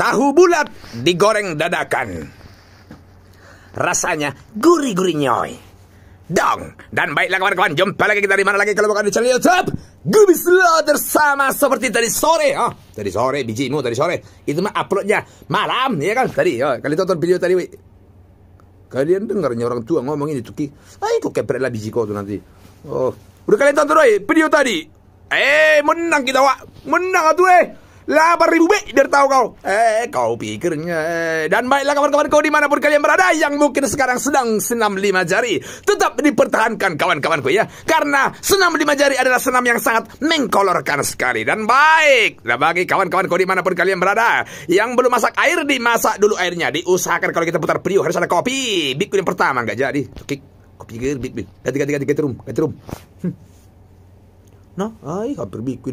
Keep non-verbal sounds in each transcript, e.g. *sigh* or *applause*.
Tahu bulat digoreng dadakan. Rasanya gurih-gurih nyoy. Dong. Dan baiklah kawan-kawan, jumpa lagi kita di mana lagi kalau bukan di channel YouTube. Gubi Slaughter sama seperti tadi sore. Oh, tadi sore bijimu tadi sore. Itu mah uploadnya malam, ya kan? Tadi, oh, kalian tonton video tadi, we. Kalian dengar orang tua ngomongin ini tuki. Ah, itu kepret lah biji kau tuh nanti. Oh, udah kalian tonton, we, video tadi. Eh, menang kita, Wak. Menang atuh, eh. 8.000 B biar tahu kau. Eh, kau pikirnya. Dan baiklah kawan kawan kau dimanapun kalian berada yang mungkin sekarang sedang senam lima jari. Tetap dipertahankan kawan-kawanku ya. Karena senam lima jari adalah senam yang sangat mengkolorkan sekali. Dan baik. Nah, bagi kawan kawan kau dimanapun kalian berada. Yang belum masak air, dimasak dulu airnya. Diusahakan kalau kita putar periuk harus ada kopi. bikin yang pertama nggak jadi. Oke. Kopi bikin big, big. Ganti, ganti, ganti, ganti room. Ganti room. Hm. Nah, ay, hampir bikin.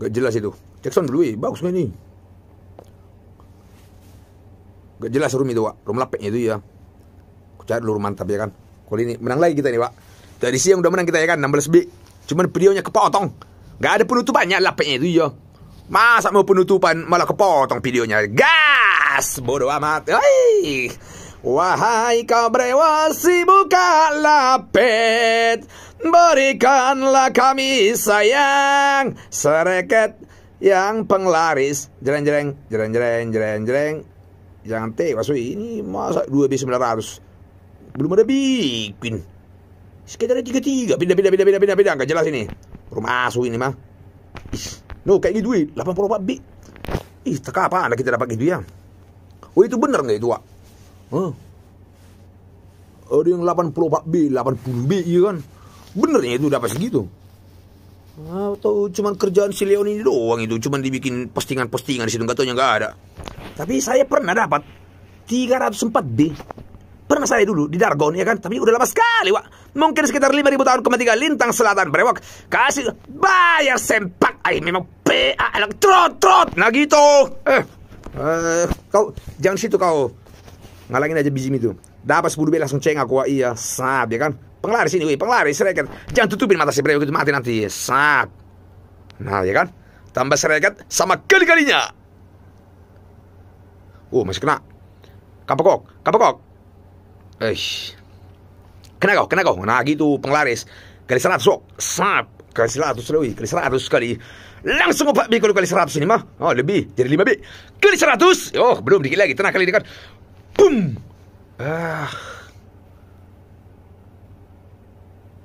Gak jelas itu. Jackson eh. bagus main ni gak jelas room itu pak room lapeknya itu ya aku cari dulu mantap ya kan kali ini menang lagi kita nih pak dari siang udah menang kita ya kan 16 b cuman videonya kepotong gak ada penutupannya lapeknya itu ya masa mau penutupan malah kepotong videonya gas bodoh amat Hai. Wahai kau brewasi buka lapet Berikanlah kami sayang Sereket yang penglaris jereng jereng jereng jereng jereng jereng jangan teh wih ini masa dua dua sembilan ratus belum ada bikin sekitar tiga tiga pindah pindah pindah pindah pindah pindah nggak jelas ini rumah asu ini mah ish no kayak gitu puluh empat bit ih teka apa anda kita dapat gitu ya oh itu benar nggak itu pak oh ada yang delapan puluh empat 84 delapan puluh bit iya kan benernya itu dapat segitu Ah, atau cuman kerjaan si Leon ini doang itu Cuman dibikin postingan-postingan di situ Gak tahu gak ada Tapi saya pernah dapat 304B Pernah saya dulu di Dargon ya kan Tapi udah lama sekali wak Mungkin sekitar 5000 tahun tiga lintang selatan Brewok Kasih bayar sempak Ay memang PA elektrot trot Nah gitu Eh Uh, kau jangan situ kau ngalangin aja bijim itu dapat 10 b langsung ceng aku iya sab ya kan Penglaris ini, wih, penglaris sereket. Jangan tutupin mata si Brewok itu mati nanti. Sap. Nah, ya kan? Tambah sereket sama kali-kalinya. Oh, masih kena. Kapokok, kapokok. Eh. Kena kau, kena kau. Nah, gitu penglaris. Kali seratus sok. Sap. Kali seratus lebih, kali seratus kali. Langsung opak bi kalau kali seratus ini mah. Oh, lebih. Jadi lima B. Kali seratus Oh, belum dikit lagi. Tenang kali dekat Boom. Ah.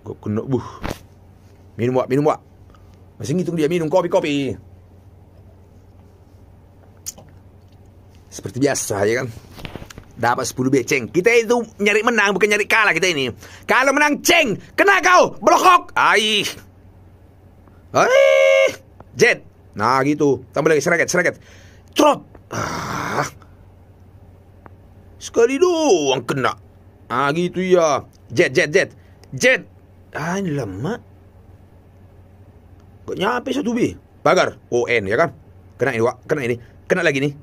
Gua kena buh. Minum buat, minum buat. Masih ngitung dia minum kopi-kopi. Seperti biasa ya kan. Dapat 10 beceng. Kita itu nyari menang bukan nyari kalah kita ini. Kalau menang ceng, kena kau, blokok. Aih. Aih. Jet. Nah gitu. Tambah lagi seraget, seraget. Trot. Ah. Sekali doang kena. Ah gitu ya. Jet, jet, jet. Jet. Ah, ini lama. Gak nyampe satu B. Pagar. ON oh, ya kan? Kena ini, Wak. Kena ini. Kena lagi nih.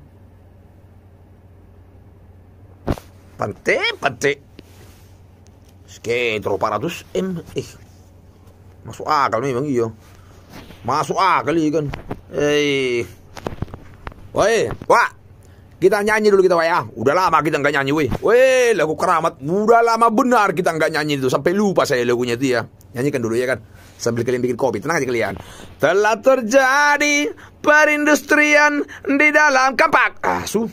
pantai, pantai, Sekitar 400 M. Eh. Masuk akal memang iya. Masuk akal iya kan. Eh. Wah, Wak. Kita nyanyi dulu kita wah ya Udah lama kita nggak nyanyi weh. Weh lagu keramat. Udah lama benar kita nggak nyanyi itu. Sampai lupa saya lagunya itu ya. Nyanyikan dulu ya kan. Sambil kalian bikin kopi. Tenang aja kalian. Telah terjadi perindustrian di dalam kapak. Ah su.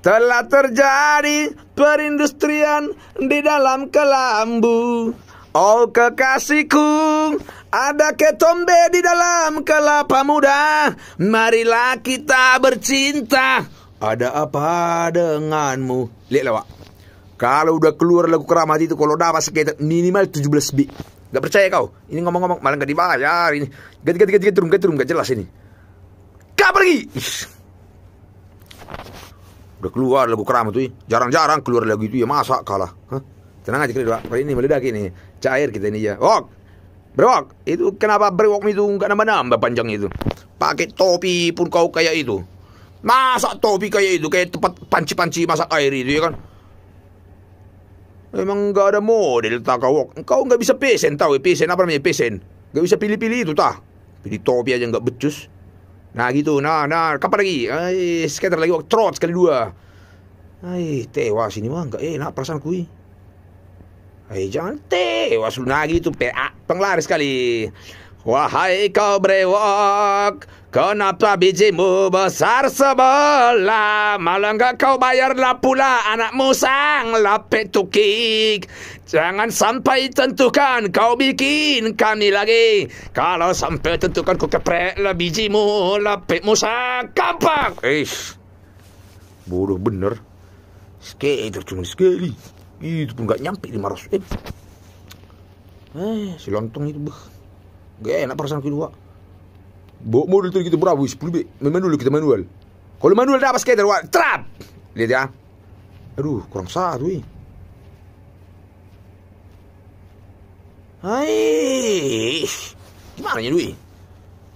Telah terjadi perindustrian di dalam kelambu. Oh kekasihku, ada ketombe di dalam kelapa muda. Marilah kita bercinta. Ada apa denganmu? Lihatlah, Pak. Kalau udah keluar lagu keramat itu kalau dapat sekitar minimal 17 bit. Gak percaya kau? Ini ngomong-ngomong malah gak dibayar ini. Ganti ganti ganti ganti turun ganti turun gak jelas ini. Gak pergi. Udah keluar lagu keramat tuh. Ya. Jarang-jarang keluar lagu itu ya masa kalah. Hah? Tenang aja kira Kali ini meledak ini. Cair kita ini ya. Ok. Brewok, itu kenapa brewok itu nggak nambah-nambah panjang itu? Pakai topi pun kau kayak itu. Masak topi kayak itu, kayak tempat panci-panci masak air itu ya kan. emang gak ada model tak kau. Kau nggak bisa pesen tahu ya pesen apa namanya pesen. gak bisa pilih-pilih itu tah. Pilih topi aja gak becus. Nah gitu, nah, nah, kapan lagi? Eh, skater lagi, trot sekali dua. ay tewas ini mah gak enak perasaan kui. Eh, jangan tewas lu nah gitu, pe, ah, penglaris sekali. Wahai kau brewok, Kenapa bijimu besar sebelah Malah enggak kau bayarlah pula anakmu sang lape tukik Jangan sampai tentukan kau bikin kami lagi Kalau sampai tentukan kau keprek lah bijimu lapetmu musa kampak Ish Bodoh bener Sikit itu cuma sekali Itu pun enggak nyampe 500 Eh, eh si lontong itu bah Gak enak perasaan kedua. Bawa modul tuh kita berapa? 10 bi, Main dulu kita manual. Kalau manual dapat skater, wah, trap. Lihat ya. Aduh, kurang satu ini. Hai. Gimana ya, Dwi?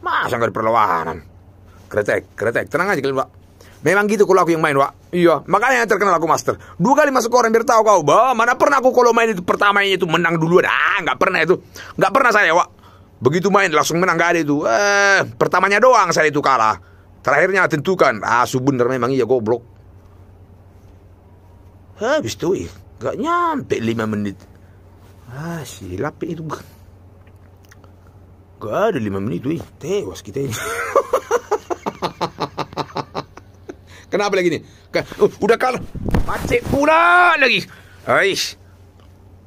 Masa nggak ada perlawanan? Kretek, kretek. Tenang aja kalian, Pak. Memang gitu kalau aku yang main, pak, Iya, makanya yang terkenal aku master. Dua kali masuk orang biar tahu kau, bah, mana pernah aku kalau main itu pertamanya itu menang duluan. Ah, nggak pernah itu. Nggak pernah saya, pak. Begitu main langsung menang gak ada itu. Eh, pertamanya doang saya itu kalah. Terakhirnya tentukan. Ah, subunder memang iya goblok. Habis itu eh, gak nyampe 5 menit. Ah, si lapi itu. Kan. Gak ada 5 menit tuh. Eh. Tewas kita ini. *laughs* Kenapa lagi nih? Oh, udah kalah. Macet pula lagi. Aish.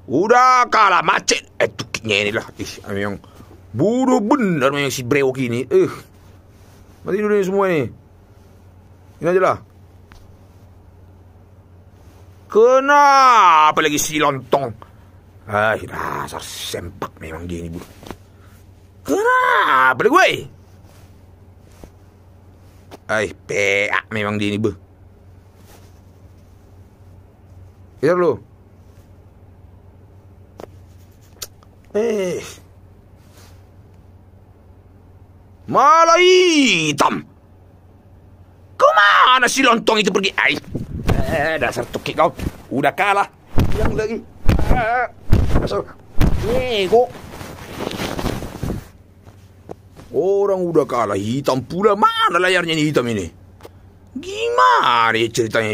Udah kalah macet. Eh, tukiknya ini lah. Ih, Yang... Bodoh benar yang si Brewo ni. Eh. Mati dulu ni semua ni. Ini aje lah. Kenapa lagi si lontong? Ah, dasar sempak memang dia ni bodoh. Kenapa lagi weh? Ay, peak memang dia ni be. Ya lo. Eh. Malah hitam Kau mana si lontong itu pergi Ay. Eh, dasar tukik kau Udah kalah Yang lagi Masuk eh, Nego Orang udah kalah hitam pula Mana layarnya ini hitam ini Gimana ya ceritanya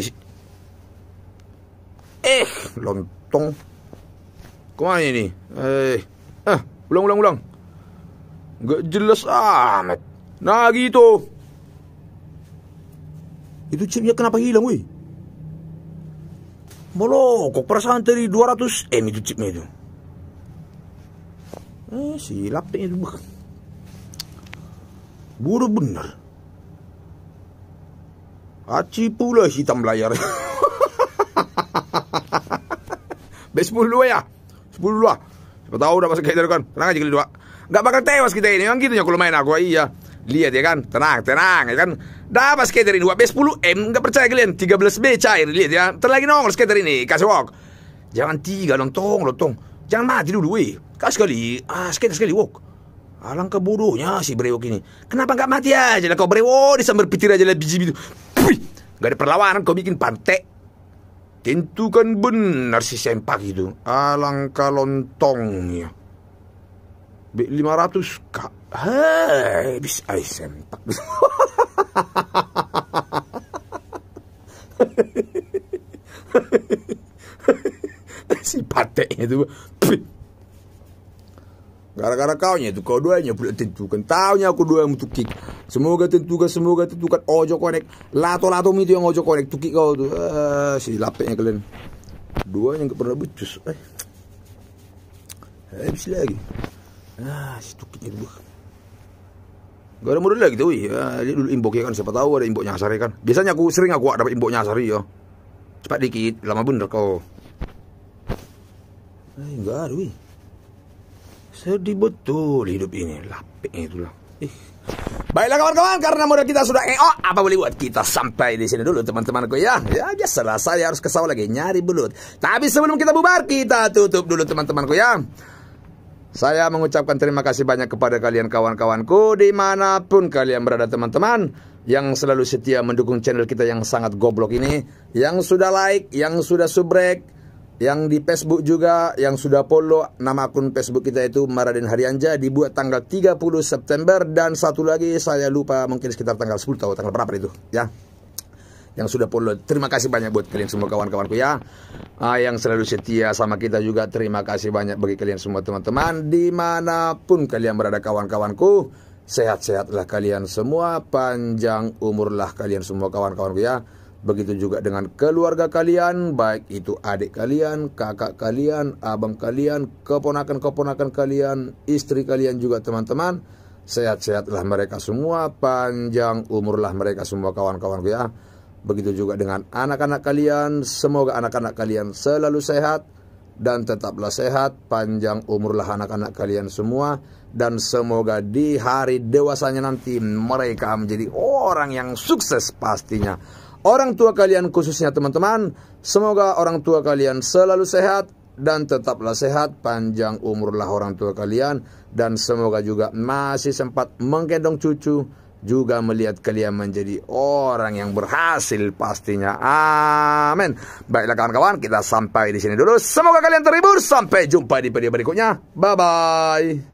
Eh, lontong Kemana ini? Eh, eh, ulang, ulang, ulang. Gak jelas amat. Nah gitu. Itu chipnya kenapa hilang, woi? kok perasaan tadi 200 M itu chipnya itu. Eh, silap deh itu. Buru bener. Aci pula hitam layar. *laughs* besbol 10 dua ya. 10 dua. Siapa tahu udah masuk ke kan. Tenang aja kali dua nggak bakal tewas kita ini memang gitu ya kalau main aku iya lihat ya kan tenang tenang ya kan dapat skater ini 2B 10 M nggak percaya kalian 13B cair lihat ya terlagi nongol skater ini kasih walk jangan tiga lontong lontong jangan mati dulu weh kasih sekali ah skater sekali walk Alangkah bodohnya si brewok ini. Kenapa nggak mati aja lah kau brewok oh, disambar pitir aja lah biji itu. Gak ada perlawanan kau bikin pantek. Tentu kan benar si sempak itu. Alangkah lontongnya. 500 ka habis ay sempak *laughs* si pateknya itu gara-gara kau nya itu kau duanya pula tentukan taunya aku dua yang tukik semoga tentukan semoga tentukan ojo konek lato lato itu yang ojo konek tukik kau tuh ah, si lapeknya kalian dua yang pernah becus eh, eh habis lagi Ah, stupid kita gua. Gak ada modal lagi tuh, ya. Ah, dia dulu inbox ya kan, siapa tahu ada inbox nyasar ya kan. Biasanya aku sering aku dapat inbox nyasar ya. Cepat dikit, lama bener kau. Eh, enggak ada, wih. Sedih betul hidup ini, lapik itulah. Ih. Eh. Baiklah kawan-kawan, karena modal kita sudah EO, apa boleh buat kita sampai di sini dulu teman-temanku ya. Ya biasalah, saya harus ke lagi nyari belut. Tapi sebelum kita bubar, kita tutup dulu teman-temanku ya. Saya mengucapkan terima kasih banyak kepada kalian kawan-kawanku dimanapun kalian berada teman-teman yang selalu setia mendukung channel kita yang sangat goblok ini, yang sudah like, yang sudah subrek, yang di Facebook juga, yang sudah follow nama akun Facebook kita itu Maradin Haryanja dibuat tanggal 30 September dan satu lagi saya lupa mungkin sekitar tanggal 10 atau tanggal berapa itu ya yang sudah follow. Terima kasih banyak buat kalian semua kawan-kawanku ya. Ah, yang selalu setia sama kita juga terima kasih banyak bagi kalian semua teman-teman dimanapun kalian berada kawan-kawanku. Sehat-sehatlah kalian semua, panjang umurlah kalian semua kawan-kawanku ya. Begitu juga dengan keluarga kalian, baik itu adik kalian, kakak kalian, abang kalian, keponakan-keponakan kalian, istri kalian juga teman-teman. Sehat-sehatlah mereka semua, panjang umurlah mereka semua kawan-kawanku ya. Begitu juga dengan anak-anak kalian. Semoga anak-anak kalian selalu sehat dan tetaplah sehat. Panjang umurlah anak-anak kalian semua. Dan semoga di hari dewasanya nanti mereka menjadi orang yang sukses pastinya. Orang tua kalian khususnya teman-teman, semoga orang tua kalian selalu sehat dan tetaplah sehat, panjang umurlah orang tua kalian dan semoga juga masih sempat menggendong cucu juga melihat kalian menjadi orang yang berhasil pastinya. Amin. Baiklah kawan-kawan, kita sampai di sini dulu. Semoga kalian terhibur. Sampai jumpa di video berikutnya. Bye-bye.